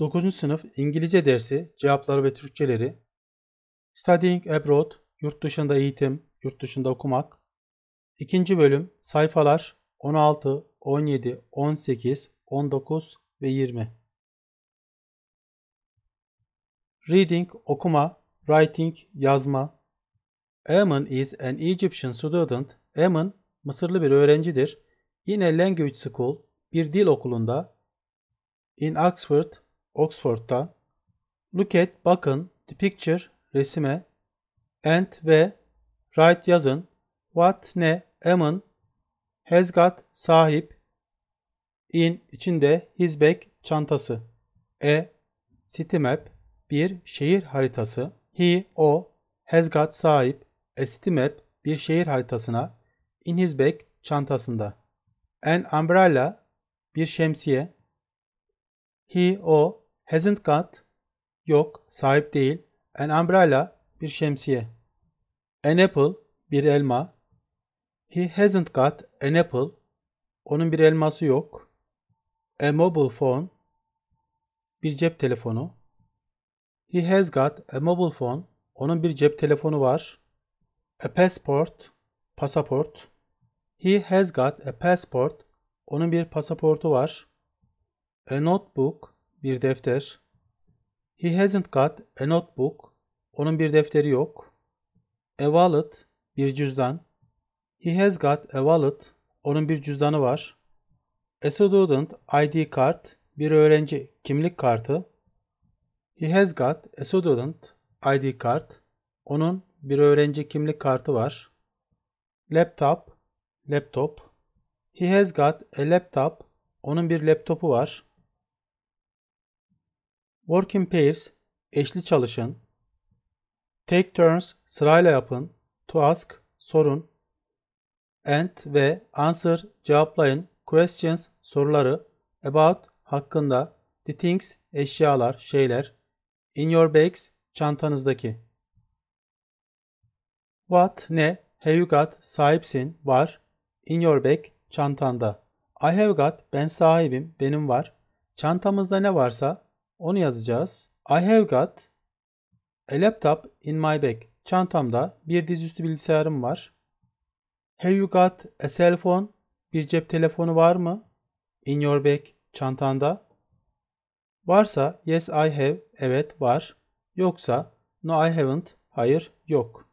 9. sınıf İngilizce dersi cevapları ve Türkçeleri Studying Abroad Yurt dışında eğitim, yurt dışında okumak 2. bölüm sayfalar 16, 17, 18, 19 ve 20 Reading okuma, writing yazma Eamon is an Egyptian student. Eamon Mısırlı bir öğrencidir. Yine Language School bir dil okulunda in Oxford Oxford'da Look at, bakın, the picture, resime, and ve write yazın, what ne, amın, has got, sahip, in içinde his bag, çantası, e, city map, bir şehir haritası, he, o, has got, sahip, a city map, bir şehir haritasına, in his bag, çantasında, an umbrella, bir şemsiye, he, o, Hasn't got yok, sahip değil. An umbrella bir şemsiye. An apple bir elma. He hasn't got an apple. Onun bir elması yok. A mobile phone bir cep telefonu. He has got a mobile phone. Onun bir cep telefonu var. A passport pasaport. He has got a passport. Onun bir pasaportu var. A notebook bir defter. He hasn't got a notebook. Onun bir defteri yok. A wallet, bir cüzdan. He has got a wallet. Onun bir cüzdanı var. A student ID card, bir öğrenci kimlik kartı. He has got a student ID card. Onun bir öğrenci kimlik kartı var. Laptop, laptop. He has got a laptop. Onun bir laptopu var. Work in pairs, eşli çalışın. Take turns, sırayla yapın. To ask, sorun. And ve answer, cevaplayın. Questions, soruları. About, hakkında. The things, eşyalar, şeyler. In your bags, çantanızdaki. What, ne, have you got, sahipsin, var. In your bag, çantanda. I have got, ben sahibim, benim var. Çantamızda ne varsa onu yazacağız. I have got a laptop in my bag. Çantamda bir dizüstü bilgisayarım var. Have you got a cell phone? Bir cep telefonu var mı? In your bag. Çantanda. Varsa yes I have. Evet var. Yoksa no I haven't. Hayır yok.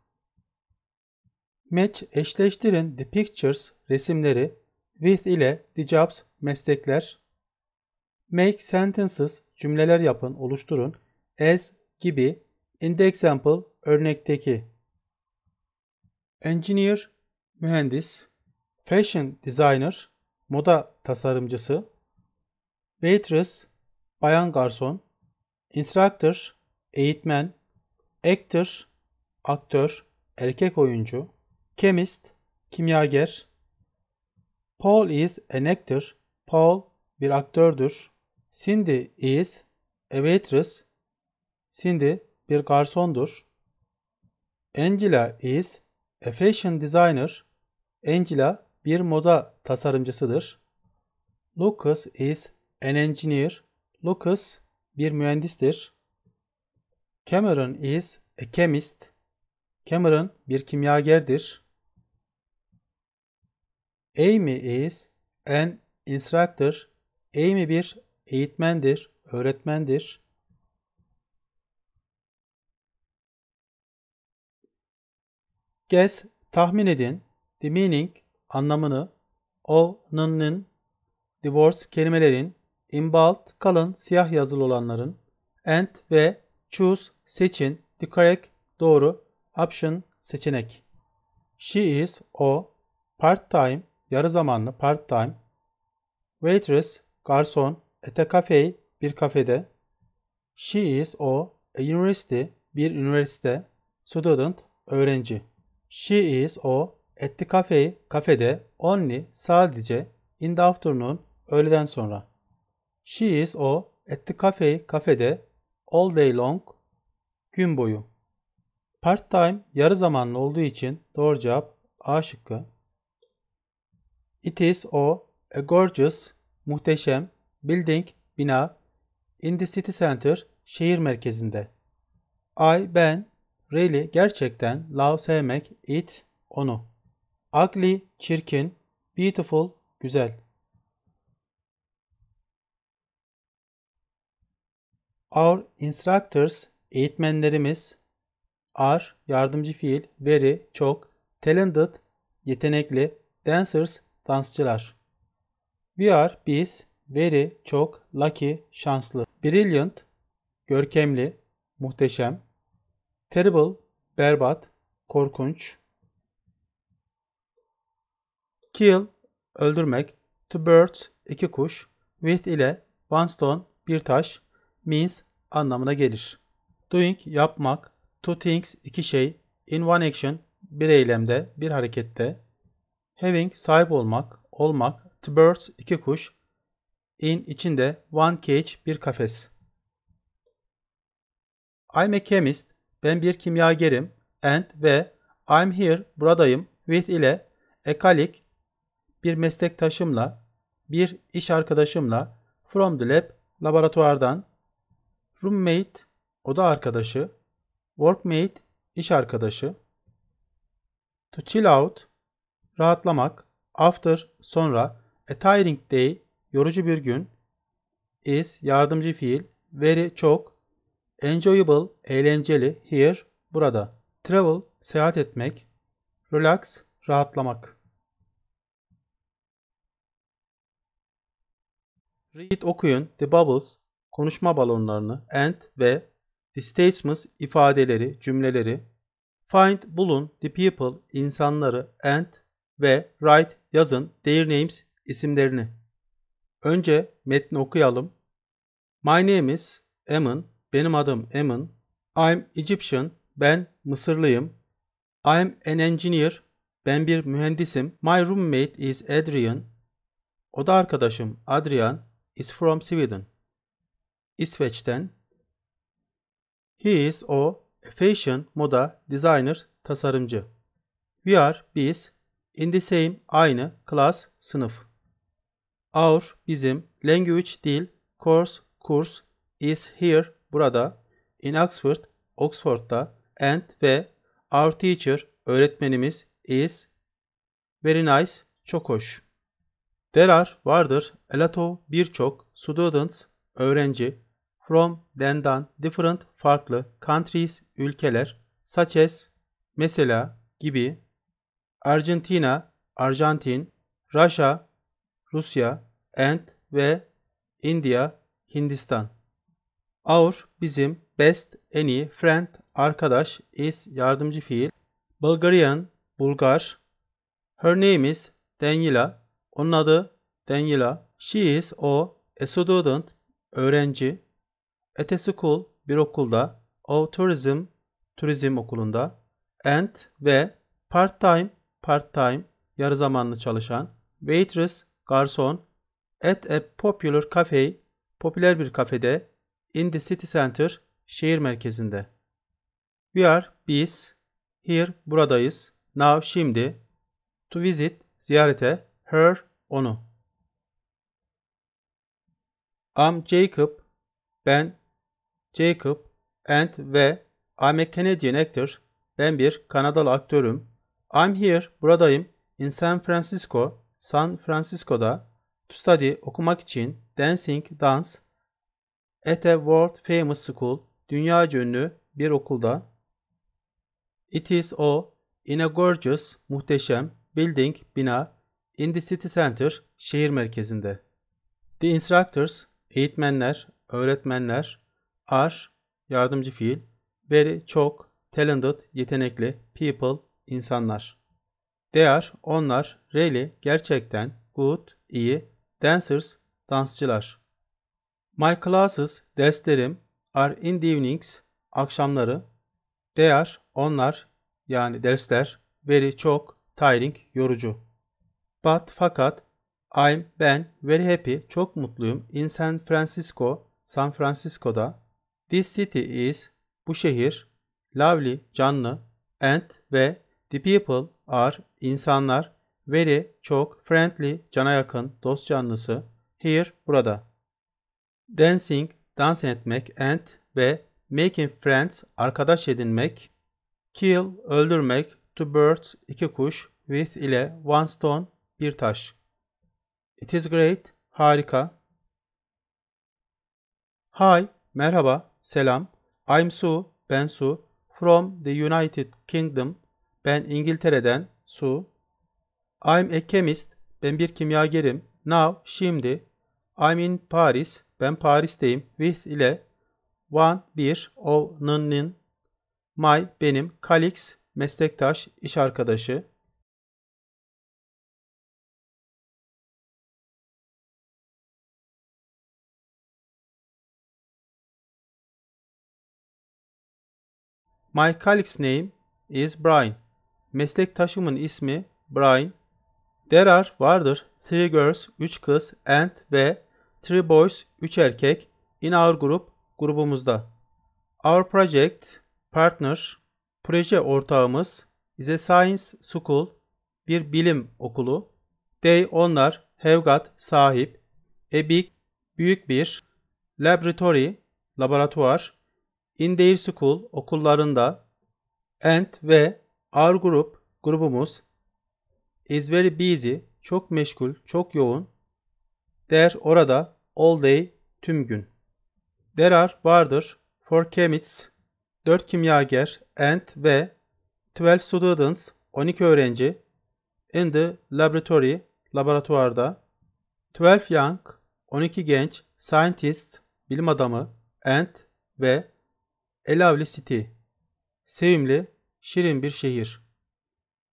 Match eşleştirin the pictures resimleri with ile the jobs meslekler Make sentences cümleler yapın, oluşturun. As gibi. In the example örnekteki. Engineer mühendis. Fashion designer moda tasarımcısı. Waitress bayan garson. Instructor eğitmen. Actor aktör erkek oyuncu. Chemist kimyager. Paul is an actor. Paul bir aktördür. Cindy is a waitress. Cindy bir garsondur. Angela is a fashion designer. Angela bir moda tasarımcısıdır. Lucas is an engineer. Lucas bir mühendistir. Cameron is a chemist. Cameron bir kimyagerdir. Amy is an instructor. Amy bir eğitmendir, öğretmendir. Guess, tahmin edin. The meaning, anlamını. O, nının, divorce, kelimelerin. In bold, kalın, siyah yazılı olanların. And ve choose, seçin. The correct, doğru. Option, seçenek. She is, o. Part time, yarı zamanlı, part time. Waitress, garson. At a cafe bir kafede. She is o a university bir üniversite. Student öğrenci. She is o at the cafe kafede only sadece in the afternoon öğleden sonra. She is o at the cafe kafede all day long gün boyu. Part time yarı zamanlı olduğu için doğru cevap A şıkkı. It is o a gorgeous muhteşem Building, bina. In the city center, şehir merkezinde. I, ben. Really, gerçekten. Love, sevmek. It, onu. Ugly, çirkin. Beautiful, güzel. Our instructors, eğitmenlerimiz. Are, yardımcı fiil. Very, çok. Talented, yetenekli. Dancers, dansçılar. We are, biz. Very çok, lucky şanslı. Brilliant görkemli, muhteşem. Terrible berbat, korkunç. Kill öldürmek. two birds iki kuş. With ile one stone bir taş. Means anlamına gelir. Doing yapmak. Two things iki şey. In one action bir eylemde, bir harekette. Having sahip olmak, olmak. two birds iki kuş in içinde one cage bir kafes. I'm a chemist. Ben bir kimyagerim. And ve I'm here buradayım with ile a colleague bir meslektaşımla, bir iş arkadaşımla from the lab laboratuvardan roommate oda arkadaşı, workmate iş arkadaşı to chill out rahatlamak after sonra a tiring day yorucu bir gün, is yardımcı fiil, very çok, enjoyable eğlenceli, here burada, travel seyahat etmek, relax rahatlamak. Read okuyun the bubbles konuşma balonlarını and ve the statements ifadeleri, cümleleri. Find bulun the people insanları and ve write yazın their names isimlerini. Önce metni okuyalım. My name is Emin. Benim adım Emin. I'm Egyptian. Ben Mısırlıyım. I'm an engineer. Ben bir mühendisim. My roommate is Adrian. Oda arkadaşım Adrian is from Sweden. İsveç'ten. He is o a fashion, moda, designer, tasarımcı. We are biz in the same aynı class sınıf. Our bizim language dil course kurs is here burada in Oxford Oxford'da and ve our teacher öğretmenimiz is very nice çok hoş. There are vardır a lot of birçok students öğrenci from then'dan different farklı countries ülkeler such as mesela gibi Argentina Arjantin Russia Rusya and ve India, Hindistan. Our bizim best, any friend, arkadaş, is yardımcı fiil. Bulgarian, Bulgar. Her name is Daniela. Onun adı Daniela. She is o a student, öğrenci. At a school, bir okulda. Of tourism, turizm okulunda. And ve part time, part time, yarı zamanlı çalışan. Waitress, garson. At a popular cafe, popüler bir kafede, in the city center, şehir merkezinde. We are, biz, here, buradayız, now, şimdi, to visit, ziyarete, her, onu. I'm Jacob, ben, Jacob, and ve I'm a Canadian actor, ben bir Kanadalı aktörüm. I'm here, buradayım, in San Francisco, San Francisco'da, To study okumak için dancing Dance at a world famous school dünya ünlü bir okulda it is o in a gorgeous muhteşem building bina in the city center şehir merkezinde. The instructors eğitmenler, öğretmenler are yardımcı fiil very çok talented yetenekli people insanlar. They are onlar really gerçekten good iyi Dancers, dansçılar. My classes, derslerim, are in the evenings, akşamları. They are, onlar, yani dersler, very çok, tiring, yorucu. But, fakat, I'm, ben, very happy, çok mutluyum, in San Francisco, San Francisco'da. This city is, bu şehir, lovely, canlı, and ve the people are, insanlar, Very, çok, friendly, cana yakın, dost canlısı, here, burada. Dancing, dans etmek, and ve making friends, arkadaş edinmek, kill, öldürmek, two birds, iki kuş, with ile one stone, bir taş. It is great, harika. Hi, merhaba, selam. I'm Sue ben Sue From the United Kingdom, ben İngiltere'den, Sue I'm a chemist. Ben bir kimyagerim. Now, şimdi. I'm in Paris. Ben Paris'teyim. With ile. One, bir. Of, nın, My, benim. Calix meslektaş, iş arkadaşı. My colleague's name is Brian. Meslektaşımın ismi Brian. There are vardır. Three girls, üç kız and ve three boys, üç erkek in our group grubumuzda. Our project partner proje ortağımız is a science school bir bilim okulu. They onlar have got sahip a big büyük bir laboratory laboratuvar in their school okullarında and ve our group grubumuz is very busy, çok meşgul, çok yoğun. There orada, all day tüm gün. There are vardır, four chemists, dört kimyager and ve twelve students 12 öğrenci in the laboratory laboratuvarda twelve young 12 genç scientist bilim adamı and ve a lovely city sevimli şirin bir şehir.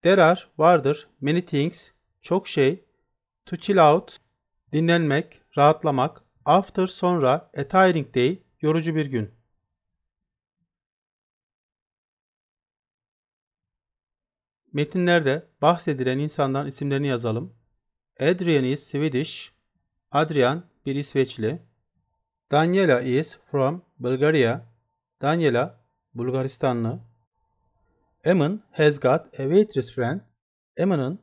There are, vardır, many things, çok şey, to chill out, dinlenmek, rahatlamak, after sonra, a tiring day, yorucu bir gün. Metinlerde bahsedilen insanların isimlerini yazalım. Adrian is Swedish. Adrian bir İsveçli. Daniela is from Bulgaria. Daniela Bulgaristanlı. Ammon has got a waitress friend. Ammon'ın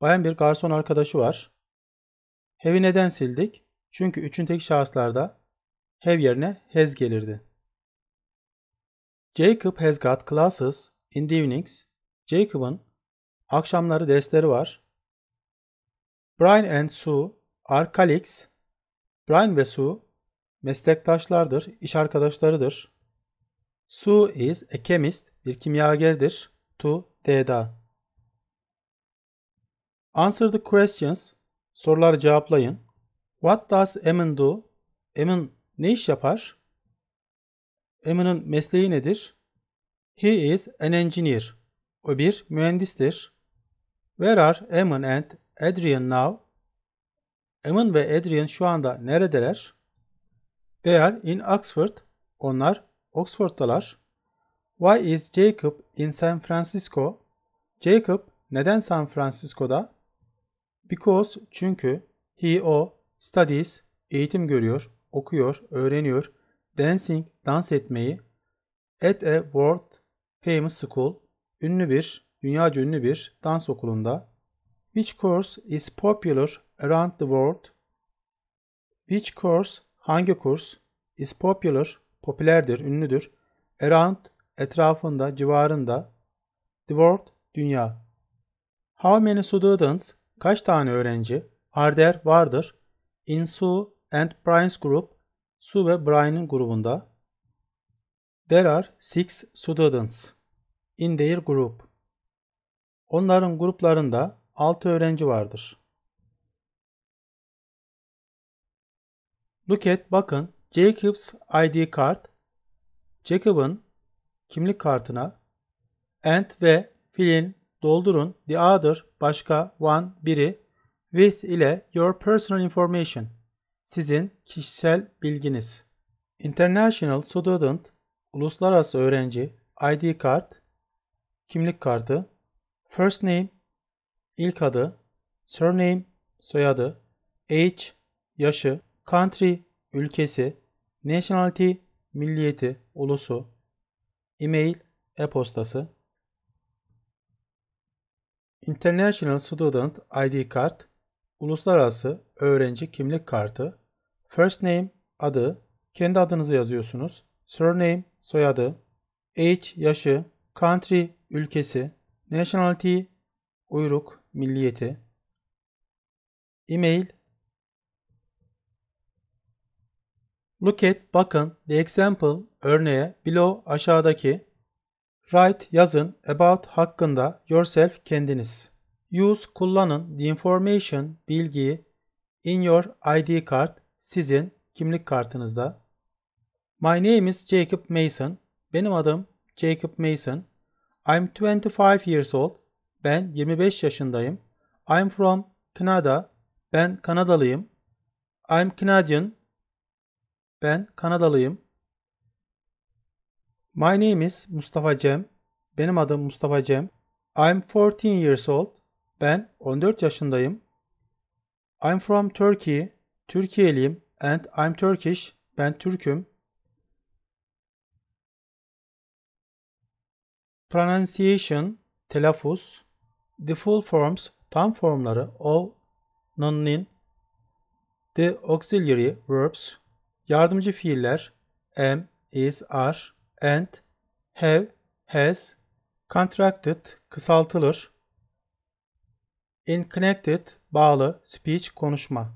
bayan bir garson arkadaşı var. Have'i neden sildik? Çünkü üçün şahıslarda have yerine has gelirdi. Jacob has got classes in the evenings. Jacob'ın akşamları dersleri var. Brian and Sue are colleagues. Brian ve Sue meslektaşlardır, iş arkadaşlarıdır. Sue is a chemist bir kimyagerdir. To D'da. Answer the questions. Soruları cevaplayın. What does Emin do? Emin ne iş yapar? Emin'in mesleği nedir? He is an engineer. O bir mühendistir. Where are Emin and Adrian now? Emin ve Adrian şu anda neredeler? They are in Oxford. Onlar Oxford'dalar. Why is Jacob in San Francisco? Jacob neden San Francisco'da? Because çünkü he o studies eğitim görüyor, okuyor, öğreniyor, dancing dans etmeyi at a world famous school ünlü bir, dünya ünlü bir dans okulunda which course is popular around the world Which course hangi kurs is popular popülerdir, ünlüdür around etrafında, civarında. The world, dünya. How many students, kaç tane öğrenci, are there, vardır, in Sue and Brian's group, Sue ve Brian'ın grubunda. There are six students in their group. Onların gruplarında 6 öğrenci vardır. Look at, bakın, Jacob's ID card. Jacob'ın kimlik kartına and ve fillin doldurun the other başka one biri with ile your personal information sizin kişisel bilginiz. International student uluslararası öğrenci ID kart kimlik kartı first name ilk adı surname soyadı age yaşı country ülkesi nationality milliyeti ulusu e-mail e-postası, International Student ID Card, Uluslararası Öğrenci Kimlik Kartı, First Name adı, kendi adınızı yazıyorsunuz, Surname soyadı, Age yaşı, Country ülkesi, Nationality uyruk milliyeti, E-mail Look at, bakın, the example, örneğe, below, aşağıdaki. Write, yazın, about, hakkında, yourself, kendiniz. Use, kullanın, the information, bilgiyi, in your ID card, sizin, kimlik kartınızda. My name is Jacob Mason. Benim adım Jacob Mason. I'm 25 years old. Ben 25 yaşındayım. I'm from Canada. Ben Kanadalıyım. I'm Canadian. Ben Kanadalıyım. My name is Mustafa Cem. Benim adım Mustafa Cem. I'm 14 years old. Ben 14 yaşındayım. I'm from Turkey. Türkiye'liyim. And I'm Turkish. Ben Türk'üm. Pronunciation, telaffuz. The full forms, tam formları of, non, The auxiliary verbs, Yardımcı fiiller am, is, are, and, have, has, contracted kısaltılır. In connected bağlı, speech konuşma.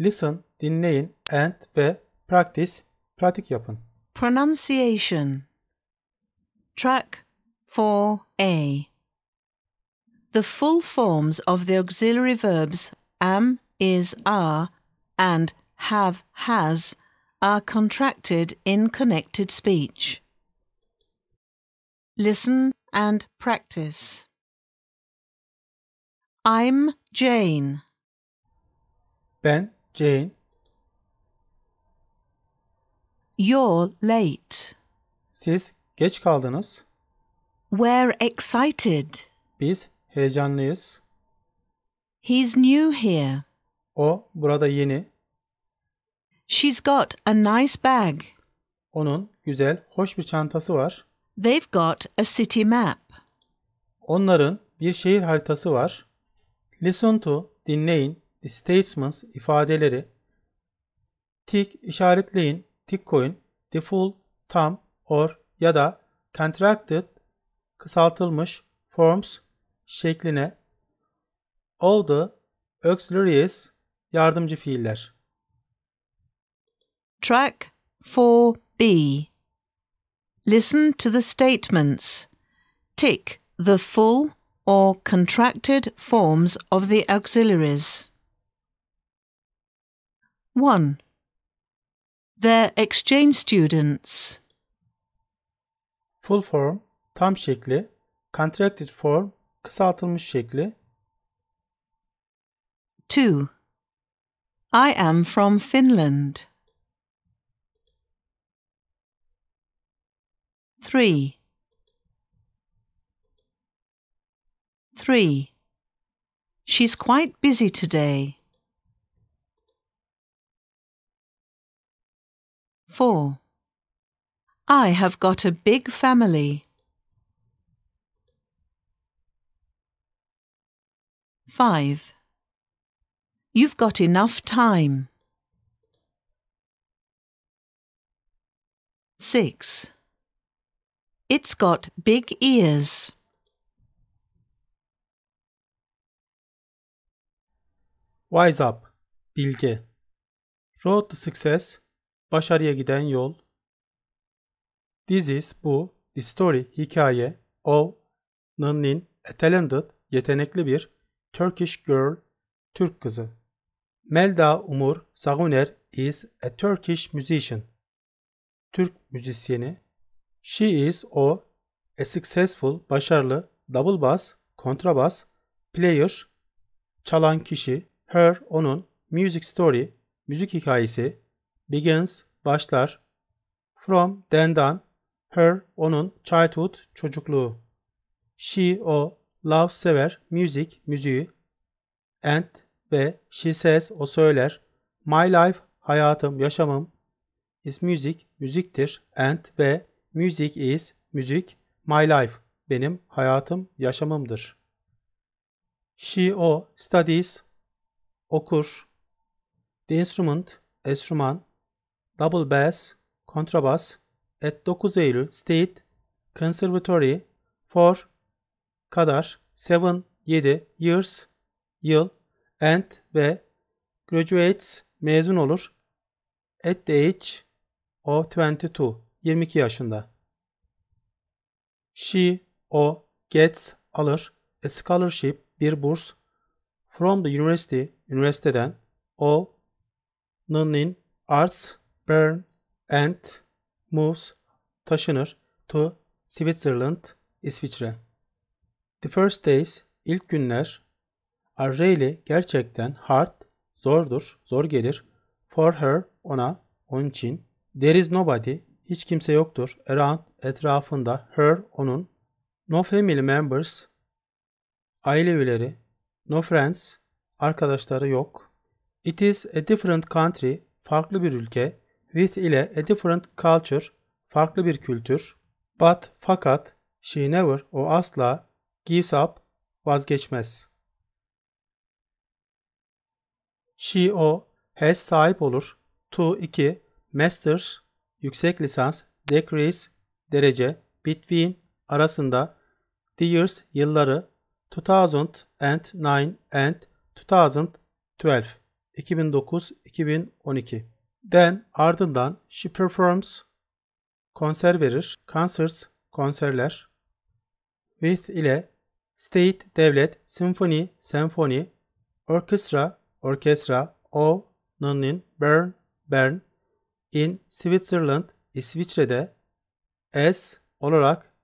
Listen dinleyin and ve practice pratik yapın. Pronunciation Track 4a The full forms of the auxiliary verbs am, is, are and have, has are contracted in connected speech. Listen and practice. I'm Jane. Ben Jane. You're late. Siz geç kaldınız. We're excited. Biz heyecanlıyız. He's new here. O burada yeni. She's got a nice bag. Onun güzel, hoş bir çantası var. They've got a city map. Onların bir şehir haritası var. Listen to, dinleyin, the statements ifadeleri. Tick işaretleyin, tick koyun, the full, tam, or ya da contracted kısaltılmış forms şekline all the auxiliaries yardımcı fiiller. Track 4B. Listen to the statements. Tick the full or contracted forms of the auxiliaries. 1. They're exchange students. Full form, tam şekli, contracted form, kısaltılmış şekli. 2. I am from Finland. three, three. She's quite busy today. Four. I have got a big family. Five. You've got enough time. Six. It's got big ears. Wise up, bilge. Road to success, başarıya giden yol. This is, bu, the story, hikaye, of, Nannin, a talented, yetenekli bir, Turkish girl, Türk kızı. Melda Umur Saguner is a Turkish musician. Türk müzisyeni. She is o a successful, başarılı, double bass, kontrabas, player, çalan kişi, her, onun, music story, müzik hikayesi, begins, başlar, from, then'dan, her, onun, childhood, çocukluğu. She, o, love, sever, müzik müziği, and ve she says, o söyler, my life, hayatım, yaşamım, is music, müziktir, and ve Music is, müzik, my life, benim hayatım, yaşamımdır. She, o, studies, okur. The instrument, enstrüman. Double bass, kontrabas. At 9 Eylül State Conservatory for kadar 7, 7 years, yıl and ve graduates mezun olur at the age of 22. 22 yaşında. She, o, gets, alır, a scholarship, bir burs, from the university, üniversiteden, o, in, arts, burn, and, moves, taşınır, to, Switzerland, İsviçre. The first days, ilk günler, are really, gerçekten, hard, zordur, zor gelir, for her, ona, onun için, there is nobody, hiç kimse yoktur. Around etrafında her onun no family members aile üyeleri no friends arkadaşları yok. It is a different country farklı bir ülke with ile a different culture farklı bir kültür. But fakat she never o asla gives up vazgeçmez. She o has sahip olur to iki masters yüksek lisans, decrease derece, between arasında, the years yılları, 2009 and 2012 2009-2012 Then ardından she performs konser verir, concerts konserler with ile state devlet, symphony senfoni, orkestra orkestra, of, nonin, burn, bern, in Switzerland e, İsviçre'de as olarak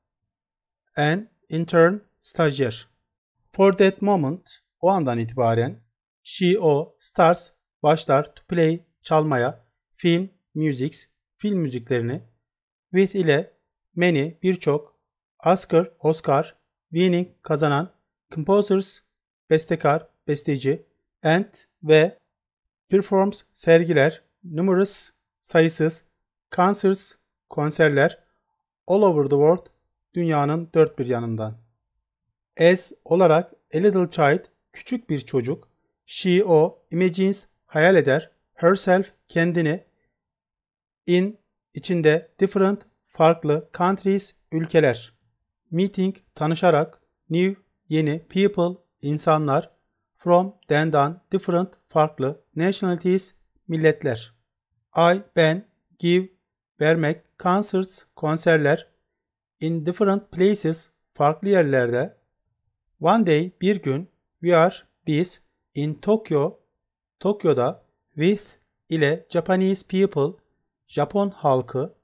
an intern stajyer. For that moment o andan itibaren she o starts başlar to play çalmaya film musics film müziklerini with ile many birçok Oscar Oscar winning kazanan composers bestekar besteci and ve performs sergiler numerous sayısız concerts, konserler all over the world, dünyanın dört bir yanından. As olarak a little child, küçük bir çocuk, she o imagines, hayal eder, herself kendini, in içinde different farklı countries ülkeler, meeting tanışarak, new yeni, people insanlar, from dendan different farklı, nationalities milletler. I, ben, give, vermek, concerts, konserler, in different places, farklı yerlerde, one day, bir gün, we are, biz, in Tokyo, Tokyo'da, with ile Japanese people, Japon halkı,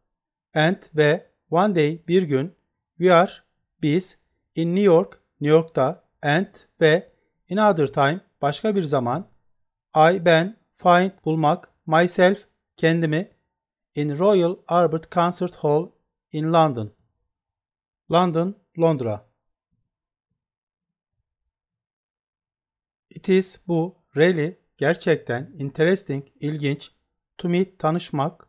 and ve one day, bir gün, we are, biz, in New York, New York'ta, and ve in other time, başka bir zaman, I, ben, find, bulmak, myself, kendimi in Royal Albert Concert Hall in London, London, Londra. It is bu really gerçekten interesting, ilginç, to meet tanışmak,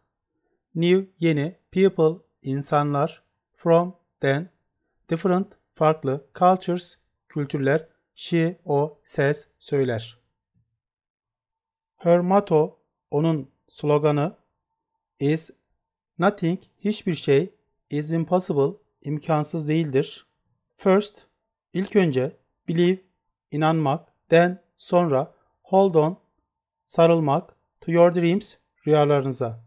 new yeni, people insanlar, from then, different farklı, cultures kültürler, she o ses söyler. Her motto onun sloganı is nothing hiçbir şey is impossible imkansız değildir. First ilk önce believe inanmak then sonra hold on sarılmak to your dreams rüyalarınıza.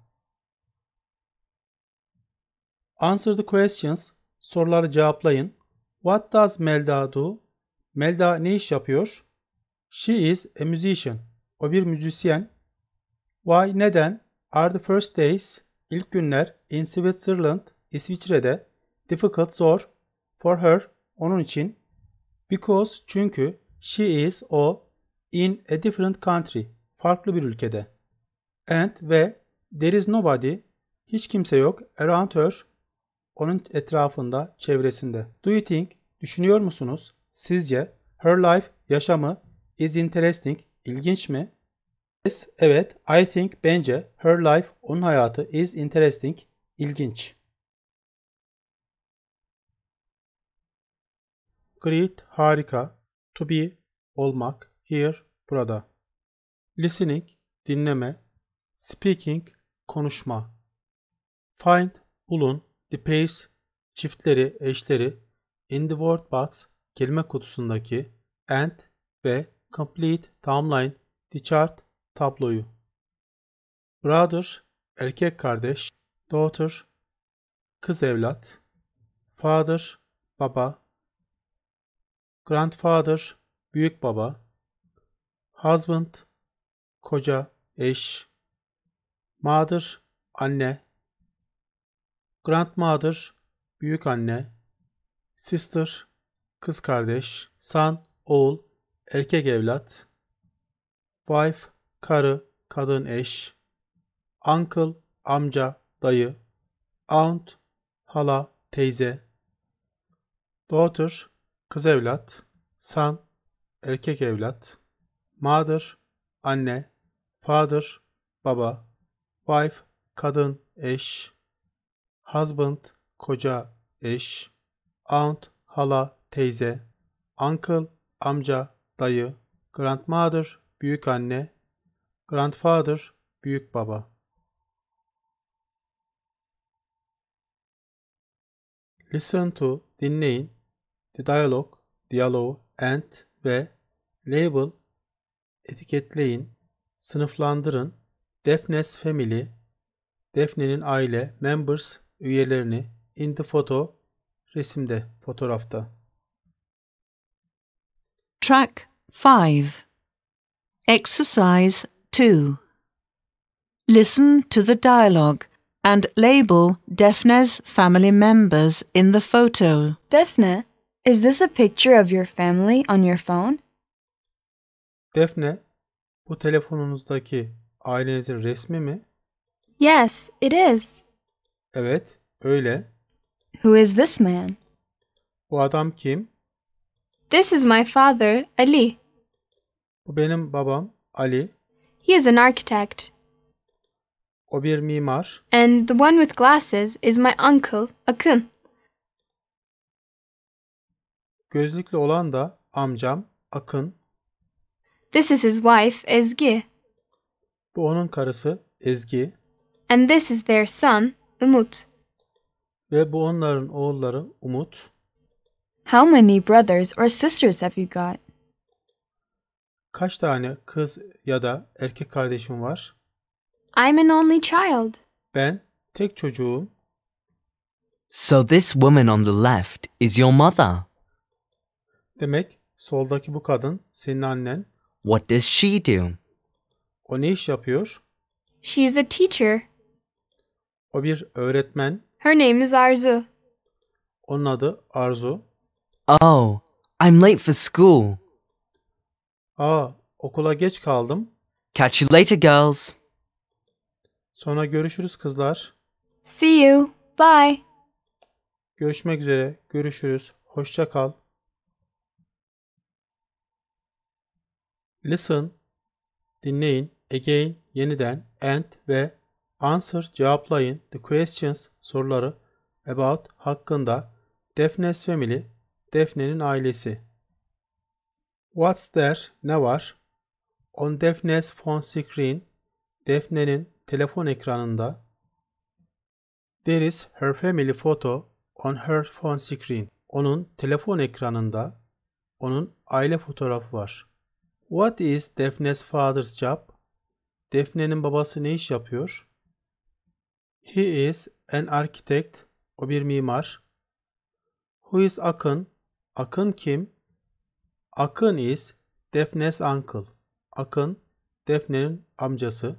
Answer the questions soruları cevaplayın. What does Melda do? Melda ne iş yapıyor? She is a musician. O bir müzisyen. Why neden are the first days ilk günler in Switzerland İsviçre'de difficult zor for her onun için because çünkü she is o in a different country farklı bir ülkede and ve there is nobody hiç kimse yok around her onun etrafında çevresinde. Do you think düşünüyor musunuz? Sizce her life yaşamı is interesting ilginç mi? Yes, evet. I think, bence. Her life, onun hayatı. Is interesting, ilginç. Great, harika. To be, olmak. Here, burada. Listening, dinleme. Speaking, konuşma. Find, bulun. The pairs, çiftleri, eşleri. In the word box, kelime kutusundaki. And ve complete, timeline, the chart, tabloyu. Brother, erkek kardeş. Daughter, kız evlat. Father, baba. Grandfather, büyük baba. Husband, koca, eş. Mother, anne. Grandmother, büyük anne. Sister, kız kardeş. Son, oğul, erkek evlat. Wife, karı, kadın eş, uncle, amca, dayı, aunt, hala, teyze, daughter, kız evlat, son, erkek evlat, mother, anne, father, baba, wife, kadın, eş, husband, koca, eş, aunt, hala, teyze, uncle, amca, dayı, grandmother, büyük anne, Grandfather, büyük baba. Listen to, dinleyin. The dialogue, diyaloğu, and ve label, etiketleyin, sınıflandırın. Defne's family, Defne'nin aile, members, üyelerini, in the photo, resimde, fotoğrafta. Track 5 Exercise 2. Listen to the dialogue and label Defne's family members in the photo. Defne, is this a picture of your family on your phone? Defne, bu telefonunuzdaki ailenizin resmi mi? Yes, it is. Evet, öyle. Who is this man? Bu adam kim? This is my father, Ali. Bu benim babam, Ali. He is an architect. O bir mimar. And the one with glasses is my uncle, Akın. Gözlüklü olan da amcam, Akın. This is his wife, Ezgi. Bu onun karısı, Ezgi. And this is their son, Umut. Ve bu onların oğulları, Umut. How many brothers or sisters have you got? Kaç tane kız ya da erkek kardeşin var? I'm an only child. Ben tek çocuğum. So this woman on the left is your mother. Demek soldaki bu kadın senin annen. What does she do? O ne iş yapıyor? She is a teacher. O bir öğretmen. Her name is Arzu. Onun adı Arzu. Oh, I'm late for school. Aa, okula geç kaldım. Catch you later girls. Sonra görüşürüz kızlar. See you. Bye. Görüşmek üzere. Görüşürüz. Hoşça kal. Listen, dinleyin, again, yeniden, and ve answer, cevaplayın, the questions, soruları, about, hakkında, Defne's family, Defne'nin ailesi. What's there? Ne var? On Daphne's phone screen. Defne'nin telefon ekranında. There is her family photo on her phone screen. Onun telefon ekranında onun aile fotoğrafı var. What is Defne's father's job? Defne'nin babası ne iş yapıyor? He is an architect. O bir mimar. Who is Akın? Akın kim? Akın is Defne's uncle. Akın, Defne'nin amcası.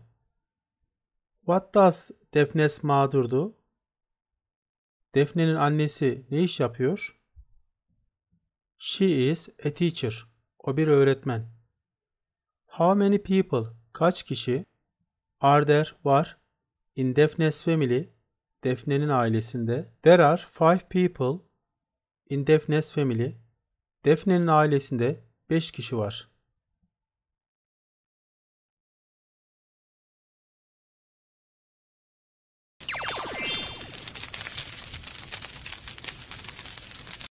What does Defne's mother do? Defne'nin annesi ne iş yapıyor? She is a teacher. O bir öğretmen. How many people? Kaç kişi? Are there? Var. In Defne's family. Defne'nin ailesinde. There are five people in Defne's family. Defne'nin ailesinde 5 kişi var.